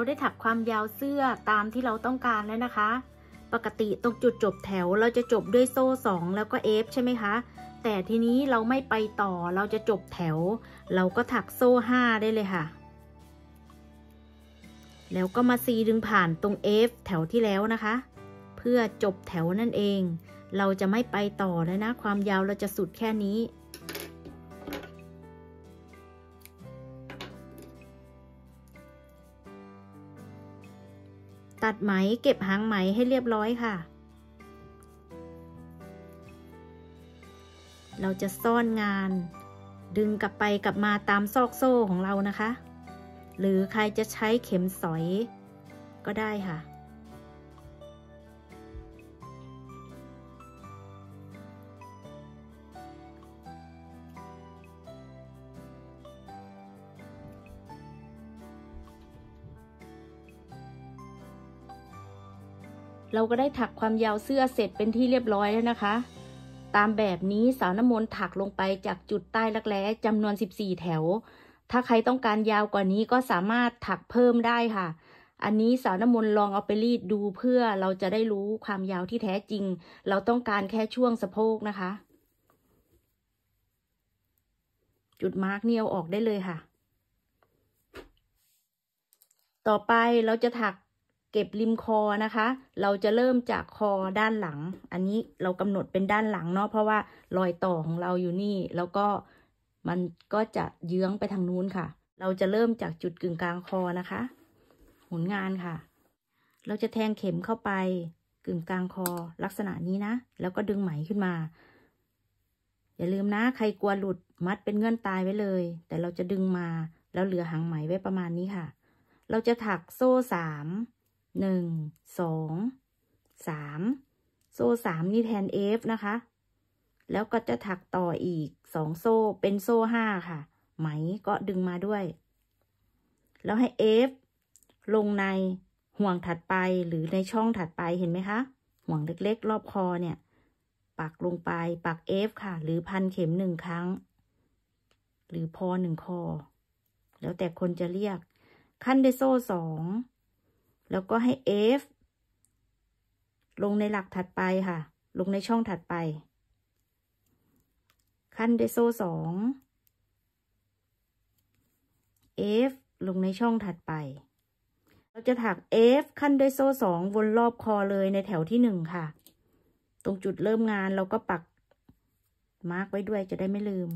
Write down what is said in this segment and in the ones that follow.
เราได้ถักความยาวเสื้อตามที่เราต้องการแล้วนะคะ ปกติตรงจุดจบแถวเราจะจบด้วยโซ่2แล้วก็เอฟใช่ไหมคะ แต่ทีนี้เราไม่ไปต่อเราจะจบแถว เราก็ถักโซ่5ได้เลยค่ะ แล้วก็มาซีดึงผ่านตรงเอฟแถวที่แล้วนะคะ เพื่อจบแถวนั่นเอง เราจะไม่ไปต่อแล้วนะความยาวเราจะสุดแค่นี้ตัดไหมเก็บหางไหมให้เรียบร้อยค่ะ เราจะซ่อนงาน ดึงกลับไปกลับมาตามซอกโซ่ของเรานะคะ หรือใครจะใช้เข็มสอยก็ได้ค่ะเราก็ได้ถักความยาวเสื้อเสร็จเป็นที่เรียบร้อยแล้วนะคะ ตามแบบนี้สาวน้ำมนต์ถักลงไปจากจุดใต้รักแร้จำนวน 14 แถว ถ้าใครต้องการยาวกว่านี้ก็สามารถถักเพิ่มได้ค่ะ อันนี้สาวน้ำมนต์ลองเอาไปรีดดูเพื่อเราจะได้รู้ความยาวที่แท้จริง เราต้องการแค่ช่วงสะโพกนะคะ จุดมาร์กเนี่ยเอาออกได้เลยค่ะ ต่อไปเราจะถักเก็บริมคอนะคะ เราจะเริ่มจากคอด้านหลัง อันนี้เรากำหนดเป็นด้านหลังเนาะ เพราะว่ารอยต่อของเราอยู่นี่ แล้วก็มันก็จะเยื้องไปทางนู้นค่ะ เราจะเริ่มจากจุดกึ่งกลางคอนะคะ หมุนงานค่ะ เราจะแทงเข็มเข้าไป กึ่งกลางคอ ลักษณะนี้นะ แล้วก็ดึงไหมขึ้นมา อย่าลืมนะ ใครกลัวหลุดมัดเป็นเงื่อนตาย ไว้เลย แต่เราจะดึงมาแล้วเหลือหางไหมไว้ประมาณนี้ค่ะ เราจะถักโซ่สามหนึ่ง สอง สาม โซ่สามนี่แทน F นะคะ แล้วก็จะถักต่ออีกสองโซ่เป็นโซ่ห้าค่ะ ไหมก็ดึงมาด้วย แล้วให้ F ลงในห่วงถัดไปหรือในช่องถัดไปเห็นไหมคะ ห่วงเล็ก ๆ รอบคอเนี่ย ปักลงไป ปัก F ค่ะ หรือพันเข็มหนึ่งครั้ง หรือพอหนึ่งคอ แล้วแต่คนจะเรียก ขั้นด้วยโซ่สองแล้วก็ให้ f ลงในหลักถัดไปค่ะ ลงในช่องถัดไป ขั้นด้วยโซ่สอง f ลงในช่องถัดไป เราจะถัก f ขั้นด้วยโซ่สองวนรอบคอเลยในแถวที่หนึ่งค่ะ ตรงจุดเริ่มงานเราก็ปักมาร์กไว้ด้วยจะได้ไม่ลืม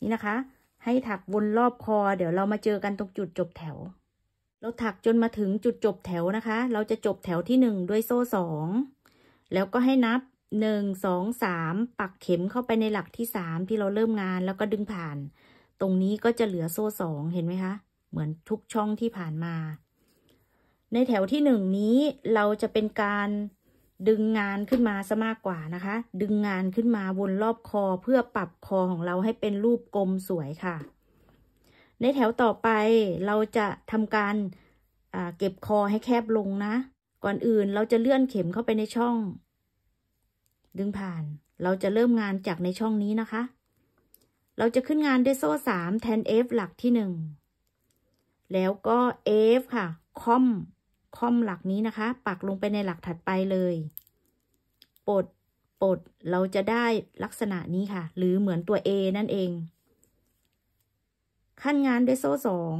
นี่นะคะ ให้ถักวนรอบคอ เดี๋ยวเรามาเจอกันตรงจุดจบแถวเราถักจนมาถึงจุดจบแถวนะคะ เราจะจบแถวที่หนึ่งด้วยโซ่สอง แล้วก็ให้นับหนึ่งสองสามปักเข็มเข้าไปในหลักที่สามที่เราเริ่มงานแล้วก็ดึงผ่าน ตรงนี้ก็จะเหลือโซ่สองเห็นไหมคะ เหมือนทุกช่องที่ผ่านมา ในแถวที่หนึ่งนี้เราจะเป็นการดึงงานขึ้นมาซะมากกว่านะคะ ดึงงานขึ้นมาวนรอบคอเพื่อปรับคอของเราให้เป็นรูปกลมสวยค่ะในแถวต่อไปเราจะทำการเก็บคอให้แคบลงนะ ก่อนอื่นเราจะเลื่อนเข็มเข้าไปในช่อง ดึงผ่าน เราจะเริ่มงานจากในช่องนี้นะคะ เราจะขึ้นงานด้วยโซ่มแทน F หลักที่หนึ่ง แล้วก็ F ค่ะคอมคอมหลักนี้นะคะ ปักลงไปในหลักถัดไปเลยปลดปลดเราจะได้ลักษณะนี้ค่ะ หรือเหมือนตัว A นั่นเองขั้นงานด้วยโซ่สอง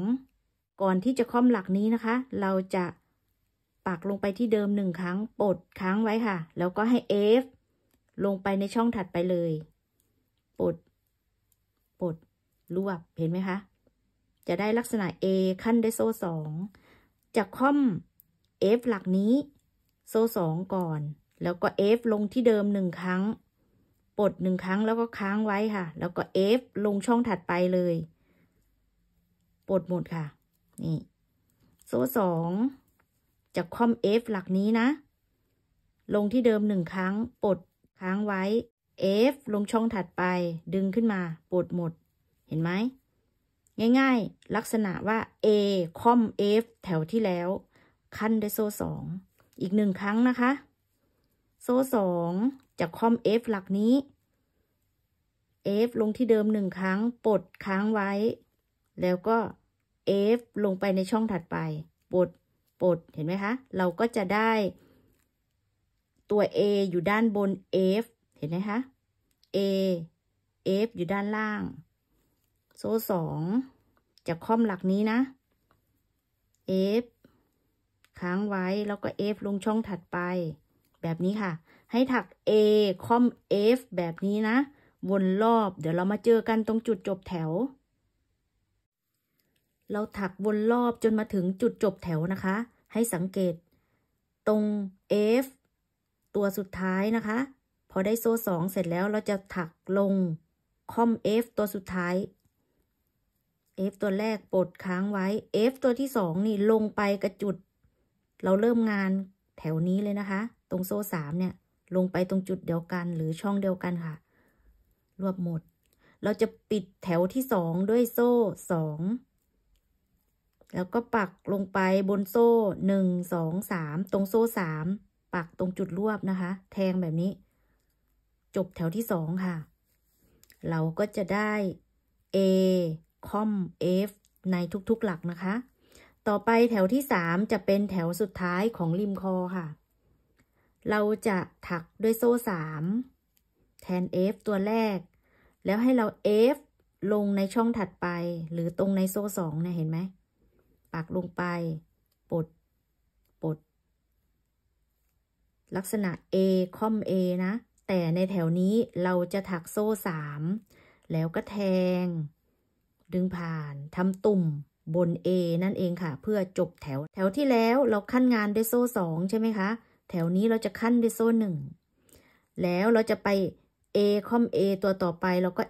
ก่อนที่จะค่อมหลักนี้นะคะ เราจะปักลงไปที่เดิมหนึ่งครั้ง ปลดค้างไว้ค่ะ แล้วก็ให้ F ลงไปในช่องถัดไปเลย ปลด ปลด รวบ เห็นไหมคะ จะได้ลักษณะ A ขั้นด้วยโซ่สองจะค่อม F หลักนี้ โซ่สองก่อน แล้วก็ F ลงที่เดิมหนึ่งครั้ง ปลดหนึ่งครั้งแล้วก็ค้างไว้ค่ะ แล้วก็ F ลงช่องถัดไปเลยปลดหมดค่ะ นี่โซ่สองจากคอม F หลักนี้นะ ลงที่เดิมหนึ่งครั้งปลดค้างไว้ F ลงช่องถัดไปดึงขึ้นมาปลดหมดเห็นไหมง่าย ๆ ลักษณะว่า A คอม F แถวที่แล้ว ขั้นด้วยโซ่สองอีกหนึ่งครั้งนะคะ โซ่สองจากคอม F หลักนี้ F ลงที่เดิมหนึ่งครั้งปลดค้างไว้ แล้วก็ F ลงไปในช่องถัดไป ปลด ปลด เห็นไหมคะ เราก็จะได้ตัว A อยู่ด้านบน F เห็นไหมคะ A F อยู่ด้านล่าง โซ่สองจากค่อมหลักนี้นะ F ค้างไว้แล้วก็ F ลงช่องถัดไป แบบนี้ค่ะ ให้ถัก A ค่อม F แบบนี้นะ วนรอบเดี๋ยวเรามาเจอกันตรงจุดจบแถวเราถักวนรอบจนมาถึงจุดจบแถวนะคะ ให้สังเกตตรง F ตัวสุดท้ายนะคะ พอได้โซ่สองเสร็จแล้วเราจะถักลงคอม F ตัวสุดท้าย F ตัวแรกปลดค้างไว้ F ตัวที่สองนี่ลงไปกระจุด เราเริ่มงานแถวนี้เลยนะคะ ตรงโซ่สามเนี่ยลงไปตรงจุดเดียวกันหรือช่องเดียวกันค่ะ รวบหมด เราจะปิดแถวที่สองด้วยโซ่สองแล้วก็ปักลงไปบนโซ่หนึ่งสองสามตรงโซ่สามปักตรงจุดรวบนะคะ แทงแบบนี้ จบแถวที่สองค่ะ เราก็จะได้ A คอม F ในทุกๆ หลักนะคะ ต่อไปแถวที่สามจะเป็นแถวสุดท้ายของริมคอค่ะ เราจะถักด้วยโซ่สามแทน F ตัวแรก แล้วให้เรา F ลงในช่องถัดไป หรือตรงในโซ่สองเนี่ยเห็นไหมปักลงไป ปด ปด ลักษณะ A คอม A นะ แต่ในแถวนี้เราจะถักโซ่สาม แล้วก็แทง ดึงผ่านทำตุ่มบน A นั่นเองค่ะ เพื่อจบแถว แถวที่แล้วเราขั้นงานด้วยโซ่สองใช่ไหมคะ แถวนี้เราจะขั้นด้วยโซ่หนึ่ง แล้วเราจะไป A คอม A ตัวต่อไป เราก็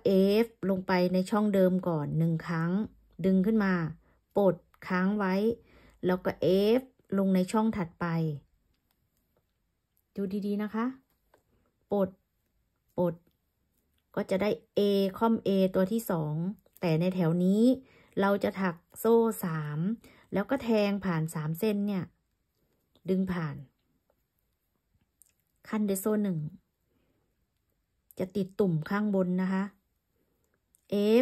F ลงไปในช่องเดิมก่อนหนึ่งครั้ง ดึงขึ้นมา ปดค้างไว้ แล้วก็ F ลงในช่องถัดไป ดูดี ๆ นะคะ ปด ปด ก็จะได้ A คอม A ตัวที่สอง แต่ในแถวนี้ เราจะถักโซ่สาม แล้วก็แทงผ่านสามเส้นเนี่ย ดึงผ่าน ขั้นด้วยโซ่หนึ่ง จะติดตุ่มข้างบนนะคะ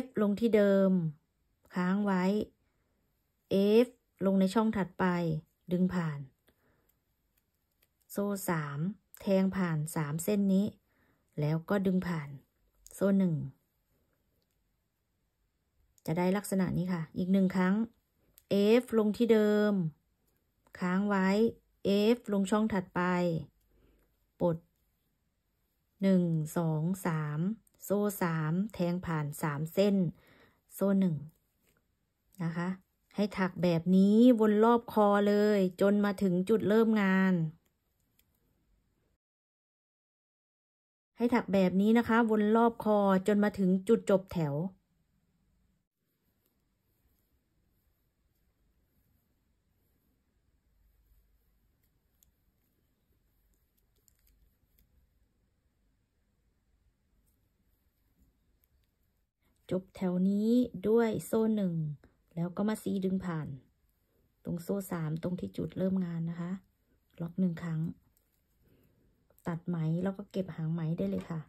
F ลงที่เดิม ค้างไว้ F ลงในช่องถัดไป ดึงผ่าน โซ่สามแทงผ่านสามเส้นนี้ แล้วก็ดึงผ่าน โซ่หนึ่ง จะได้ลักษณะนี้ค่ะ อีกหนึ่งครั้ง F ลงที่เดิม ค้างไว้ F ลงช่องถัดไปปลดหนึ่งสอสามโซ่สามแทงผ่านสามเส้น โซ่หนึ่งนะคะให้ถักแบบนี้ วนรอบคอเลย จนมาถึงจุดเริ่มงาน ให้ถักแบบนี้นะคะ วนรอบคอจนมาถึงจุดจบแถว จบแถวนี้ด้วยโซ่หนึ่งแล้วก็มาซีดึงผ่าน ตรงโซ่สามตรงที่จุดเริ่มงานนะคะ ล็อกหนึ่งครั้ง ตัดไหมแล้วก็เก็บหางไหมได้เลยค่ะ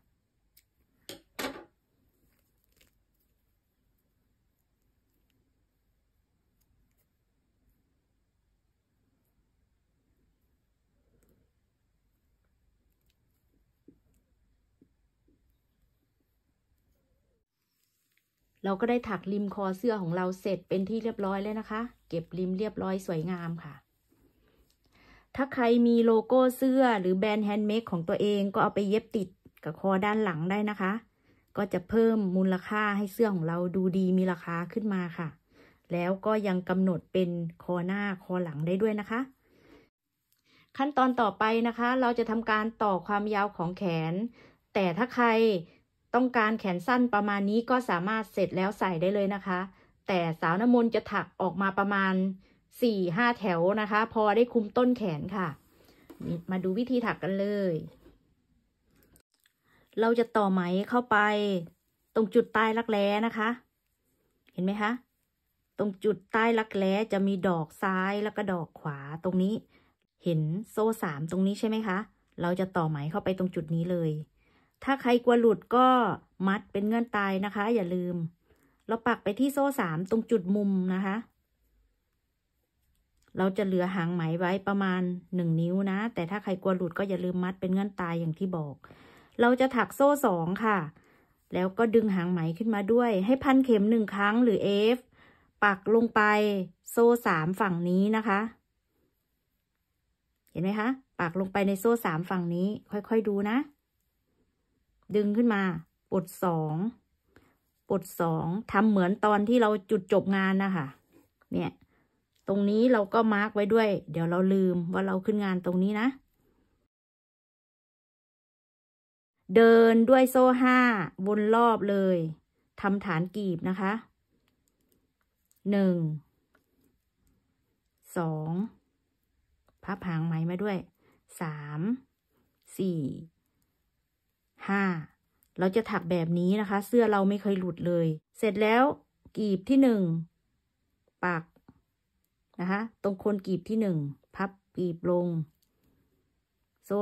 เราก็ได้ถักริมคอเสื้อของเราเสร็จเป็นที่เรียบร้อยแล้ว นะคะ เก็บริมเรียบร้อยสวยงามค่ะ ถ้าใครมีโลโก้เสื้อ หรือแบรนด์แฮนด์เมดของตัวเองก็เอาไปเย็บติดกับคอด้านหลังได้นะคะ ก็จะเพิ่มมูลค่าให้เสื้อของเราดูดีมีราคาขึ้นมาค่ะ แล้วก็ยังกำหนดเป็นคอหน้าคอหลังได้ด้วยนะคะ ขั้นตอนต่อไปนะคะ เราจะทำการต่อความยาวของแขน แต่ถ้าใครต้องการแขนสั้นประมาณนี้ก็สามารถเสร็จแล้วใส่ได้เลยนะคะ แต่สาวน้ำมนจะถักออกมาประมาณสี่ห้าแถวนะคะ พอได้คุมต้นแขนค่ะ มาดูวิธีถักกันเลย เราจะต่อไหมเข้าไปตรงจุดใต้รักแร้นะคะ เห็นไหมคะ ตรงจุดใต้รักแร้จะมีดอกซ้ายแล้วก็ดอกขวาตรงนี้ เห็นโซ่สามตรงนี้ใช่ไหมคะ เราจะต่อไหมเข้าไปตรงจุดนี้เลยถ้าใครกลัวหลุดก็มัดเป็นเงื่อนตายนะคะ อย่าลืมเราปักไปที่โซ่สามตรงจุดมุมนะคะ เราจะเหลือหางไหมไว้ประมาณหนึ่งนิ้วนะแต่ถ้าใครกลัวหลุดก็อย่าลืมมัดเป็นเงื่อนตายอย่างที่บอก เราจะถักโซ่สองค่ะ แล้วก็ดึงหางไหมขึ้นมาด้วย ให้พันเข็มหนึ่งครั้งหรือเอฟปักลงไปโซ่สามฝั่งนี้นะคะ เห็นไหมคะปักลงไปในโซ่สามฝั่งนี้ ค่อยๆดูนะดึงขึ้นมาปลดสองปลดสอง ทำเหมือนตอนที่เราจุดจบงานนะคะ เนี่ย ตรงนี้เราก็มาร์กไว้ด้วย เดี๋ยวเราลืมว่าเราขึ้นงานตรงนี้นะ เดินด้วยโซ่ห้าวนรอบเลย ทำฐานกีบนะคะ หนึ่ง สองพับหางไหมมาด้วย สาม สี่5เราจะถักแบบนี้นะคะ เสื้อเราไม่เคยหลุดเลย เสร็จแล้วกลีบที่1ปักนะคะ ตรงโคนกลีบที่1พับกลีบลง โซ่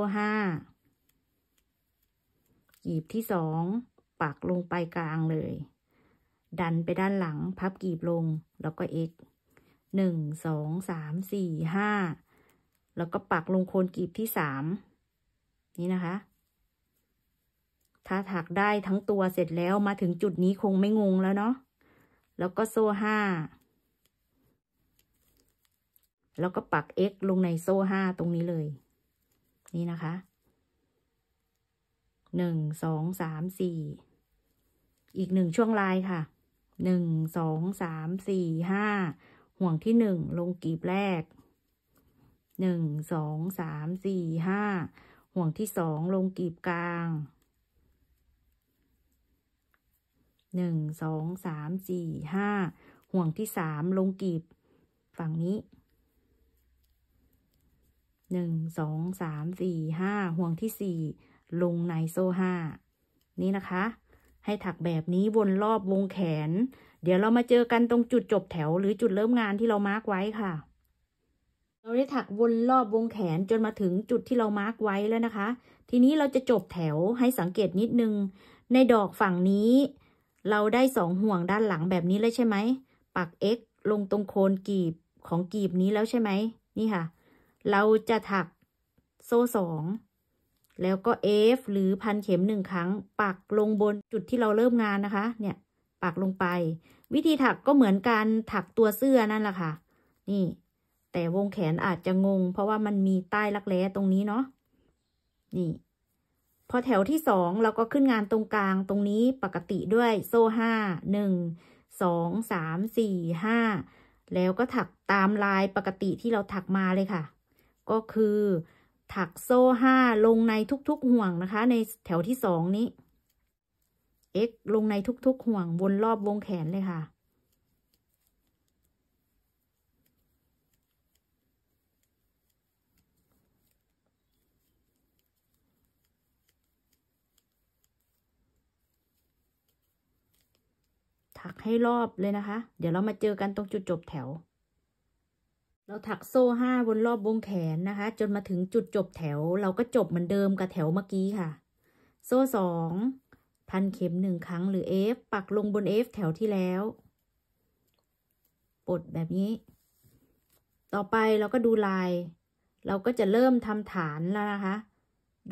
5กลีบที่ 2ปักลงไปกลางเลย ดันไปด้านหลังพับกลีบลง แล้วก็เอ็กหนึ่ง สอง สาม สี่ ห้า แล้วก็ปักลงโคนกลีบที่สามนี่นะคะถ้าถักได้ทั้งตัวเสร็จแล้วมาถึงจุดนี้คงไม่งงแล้วเนาะ แล้วก็โซ่ห้า แล้วก็ปัก x ลงในโซ่ห้าตรงนี้เลย นี่นะคะ หนึ่ง สองสามสี่ อีกหนึ่งช่วงลายค่ะ หนึ่ง สอง สาม สี่ ห้า ห่วงที่หนึ่งลงกีบแรก หนึ่ง สอง สาม สี่ ห้า ห่วงที่สองลงกีบกลางหนึ่งสอง สามสี่ ห้า ห่วงที่สามลงกีบฝั่งนี้ หนึ่ง สอง สาม สี่ ห้าห่วงที่สี่ลงในโซ่ห้า นี่นะคะ ให้ถักแบบนี้วนรอบวงแขน เดี๋ยวเรามาเจอกันตรงจุดจบแถวหรือจุดเริ่มงานที่เรามาร์กไว้ค่ะ เราได้ถักวนรอบวงแขนจนมาถึงจุดที่เรามาร์กไว้แล้วนะคะ ทีนี้เราจะจบแถวให้สังเกตนิดนึง ในดอกฝั่งนี้เราได้สองห่วงด้านหลังแบบนี้เลยใช่ไหม ปัก x ลงตรงโคนกีบของกีบนี้แล้วใช่ไหม นี่ค่ะ เราจะถักโซ่สอง แล้วก็ F หรือพันเข็มหนึ่งครั้ง ปักลงบนจุดที่เราเริ่มงานนะคะ เนี่ย ปักลงไป วิธีถักก็เหมือนการถักตัวเสื้อนั่นแหละค่ะ นี่ แต่วงแขนอาจจะงง เพราะว่ามันมีใต้รักแร้ตรงนี้เนาะ นี่พอแถวที่สองเราก็ขึ้นงานตรงกลางตรงนี้ปกติด้วย โซ่ห้าหนึ่งสองสามสี่ห้าแล้วก็ถักตามลายปกติที่เราถักมาเลยค่ะ ก็คือ ถักโซ่ห้าลงในทุกๆห่วงนะคะ ในแถวที่สองนี้ x ลงในทุกๆ ห่วง วนรอบวงแขนเลยค่ะถักให้รอบเลยนะคะ เดี๋ยวเรามาเจอกันตรงจุดจบแถว เราถักโซ่ห้าวนรอบวงแขนนะคะ จนมาถึงจุดจบแถว เราก็จบเหมือนเดิมกับแถวเมื่อกี้ค่ะ โซ่สอง พันเข็มหนึ่งครั้งหรือ F ปักลงบน F แถวที่แล้ว ปลด แบบนี้ ต่อไปเราก็ดูลาย เราก็จะเริ่มทำฐานแล้วนะคะ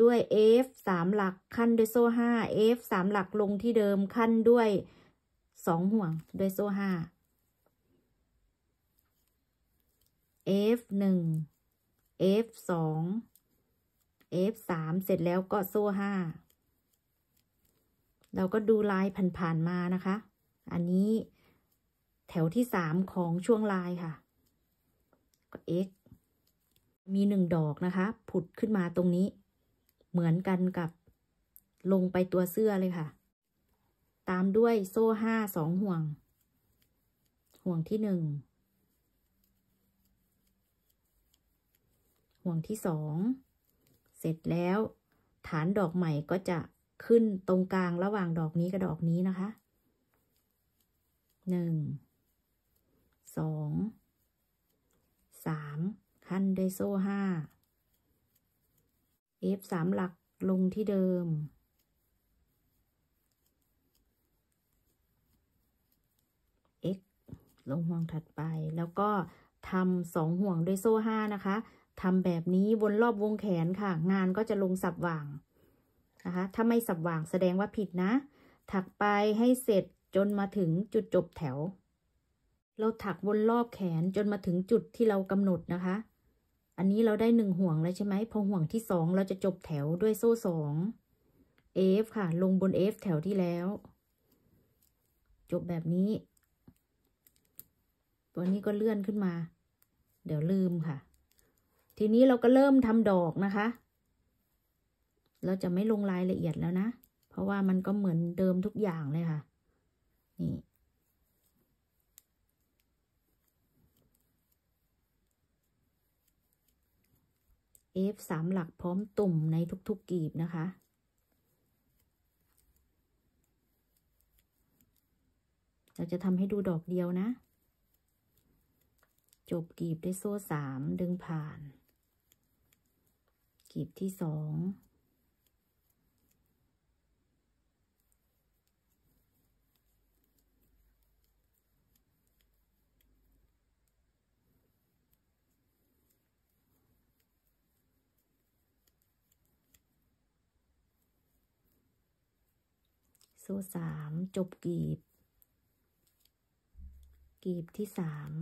ด้วย F 3หลัก ขั้นด้วยโซ่ห้า F 3หลักลงที่เดิมขั้นด้วยสองห่วงด้วยโซ่ห้า F หนึ่ง F สอง F สามเสร็จแล้วก็โซ่ห้า เราก็ดูลาย ผ่านๆมานะคะ อันนี้แถวที่สามของช่วงลายค่ะ ก็ X มีหนึ่งดอกนะคะ ผุดขึ้นมาตรงนี้ เหมือนกันกับลงไปตัวเสื้อเลยค่ะตามด้วยโซ่ห้าสองห่วง ห่วงที่หนึ่ง ห่วงที่สอง เสร็จแล้ว ฐานดอกใหม่ก็จะขึ้นตรงกลางระหว่างดอกนี้กับดอกนี้นะคะ หนึ่ง สอง สามขั้นด้วยโซ่ห้า F สามหลักลงที่เดิมลงห่วงถัดไปแล้วก็ทำสองห่วงด้วยโซ่ห้านะคะทำแบบนี้ วนรอบวงแขนค่ะ งานก็จะลงสับหว่างนะคะ ถ้าไม่สับหว่างแสดงว่าผิดนะ ถักไปให้เสร็จจนมาถึงจุดจบแถว เราถักวนรอบแขนจนมาถึงจุดที่เรากำหนดนะคะ อันนี้เราได้หนึ่งห่วงแล้วใช่ไหมพอห่วงที่สองเราจะจบแถวด้วยโซ่สอง F ค่ะ ลงบน F แถวที่แล้ว จบแบบนี้ตัวนี้ก็เลื่อนขึ้นมา เดี๋ยวลืมค่ะ ทีนี้เราก็เริ่มทำดอกนะคะ เราจะไม่ลงรายละเอียดแล้วนะ เพราะว่ามันก็เหมือนเดิมทุกอย่างเลยค่ะ นี่เอฟสามหลักพร้อมตุ่มในทุก ๆ กลีบนะคะ เราจะทำให้ดูดอกเดียวนะจบกลีบด้วยโซ่สามดึงผ่าน กลีบที่สอง โซ่สามจบกลีบ กลีบที่สาม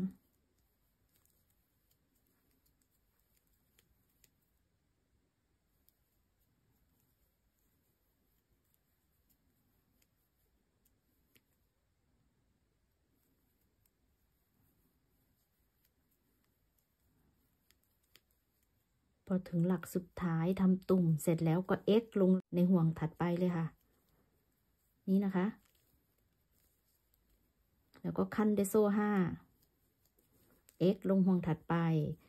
อถึงหลักสุดท้ายทำตุ่มเสร็จแล้วก็ x ลงในห่วงถัดไปเลยค่ะ นี่นะคะ แล้วก็ขั้นด้วยโซ่ห้า x ลงห่วงถัดไป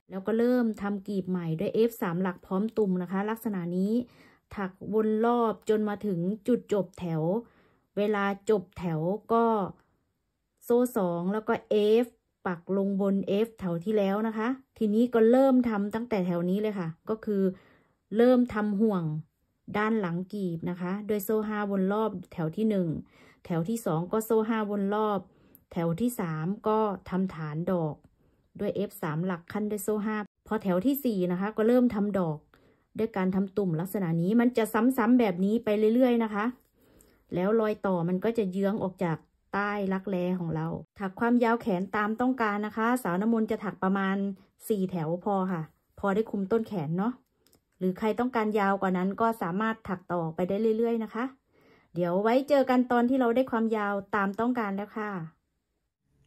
แล้วก็เริ่มทำกลีบใหม่ด้วย f 3 หลักพร้อมตุ่มนะคะ ลักษณะนี้ถักวนรอบจนมาถึงจุดจบแถว เวลาจบแถวก็ โซ่สองแล้วก็ f ปักลงบน F แถวที่แล้วนะคะ ทีนี้ก็เริ่มทำตั้งแต่แถวนี้เลยค่ะ ก็คือ เริ่มทำห่วงด้านหลังกีบนะคะ โดยโซ่ห้าวนรอบแถวที่หนึ่งแถวที่สองก็โซ่ห้าวนรอบ แถวที่สามก็ทำฐานดอก ด้วย F มหลักขั้นด้วยโซ่ห้าพอแถวที่สี่นะคะ ก็เริ่มทำดอกด้วยการทำตุ่มลักษณะนี้ มันจะซ้ำๆแบบนี้ไปเรื่อยๆ นะคะ แล้วรอยต่อมันก็จะเยื้องออกจากใต้รักแร้ของเรา ถักความยาวแขนตามต้องการนะคะ สาวน้ำมนจะถักประมาณสี่แถวพอค่ะ พอได้คุมต้นแขนเนาะ หรือใครต้องการยาวกว่านั้นก็สามารถถักต่อไปได้เรื่อยๆนะคะ เดี๋ยวไว้เจอกันตอนที่เราได้ความยาวตามต้องการแล้วค่ะ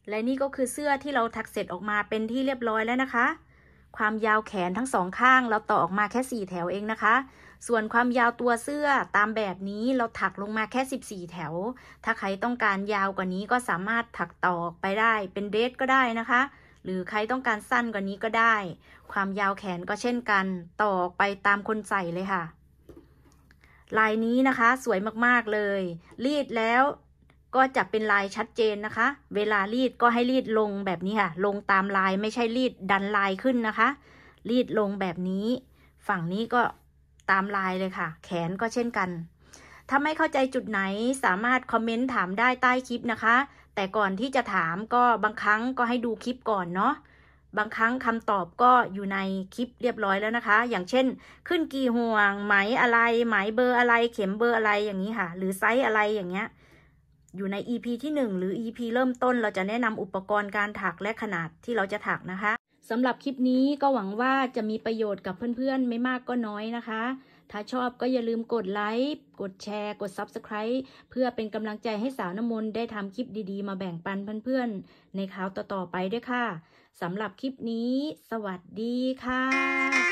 และนี่ก็คือเสื้อที่เราถักเสร็จออกมาเป็นที่เรียบร้อยแล้วนะคะ ความยาวแขนทั้งสองข้าง เราต่อออกมาแค่สี่แถวเองนะคะส่วนความยาวตัวเสื้อตามแบบนี้เราถักลงมาแค่ 14 แถว ถ้าใครต้องการยาวกว่านี้ก็สามารถถักต่อไปได้เป็นเดรสก็ได้นะคะ หรือใครต้องการสั้นกว่านี้ก็ได้ ความยาวแขนก็เช่นกัน ต่อไปตามคนใส่เลยค่ะ ลายนี้นะคะสวยมาก ๆ เลย รีดแล้วก็จะเป็นลายชัดเจนนะคะ เวลารีดก็ให้รีดลงแบบนี้ค่ะ ลงตามลายไม่ใช่รีดดันลายขึ้นนะคะ รีดลงแบบนี้ ฝั่งนี้ก็ตามลายเลยค่ะแขนก็เช่นกัน ถ้าไม่เข้าใจจุดไหนสามารถคอมเมนต์ถามได้ใต้คลิปนะคะ แต่ก่อนที่จะถามก็บางครั้งก็ให้ดูคลิปก่อนเนาะบางครั้งคำตอบก็อยู่ในคลิปเรียบร้อยแล้วนะคะ อย่างเช่นขึ้นกี่ห่วงไหมอะไร ไหมเบอร์อะไร เข็มเบอร์อะไรอย่างนี้ค่ะ หรือไซส์อะไรอย่างเงี้ยอยู่ใน EP ที่ 1 หรือ EP เริ่มต้นเราจะแนะนำอุปกรณ์การถักและขนาดที่เราจะถักนะคะสำหรับคลิปนี้ก็หวังว่าจะมีประโยชน์กับเพื่อนๆ ไม่มากก็น้อยนะคะ ถ้าชอบก็อย่าลืมกดไลค์ กดแชร์ กด Subscribe เพื่อเป็นกำลังใจให้สาวน้ำมนต์ได้ทำคลิปดีๆ มาแบ่งปันเพื่อนๆ ในคราวต่อๆไปด้วยค่ะ สำหรับคลิปนี้ สวัสดีค่ะ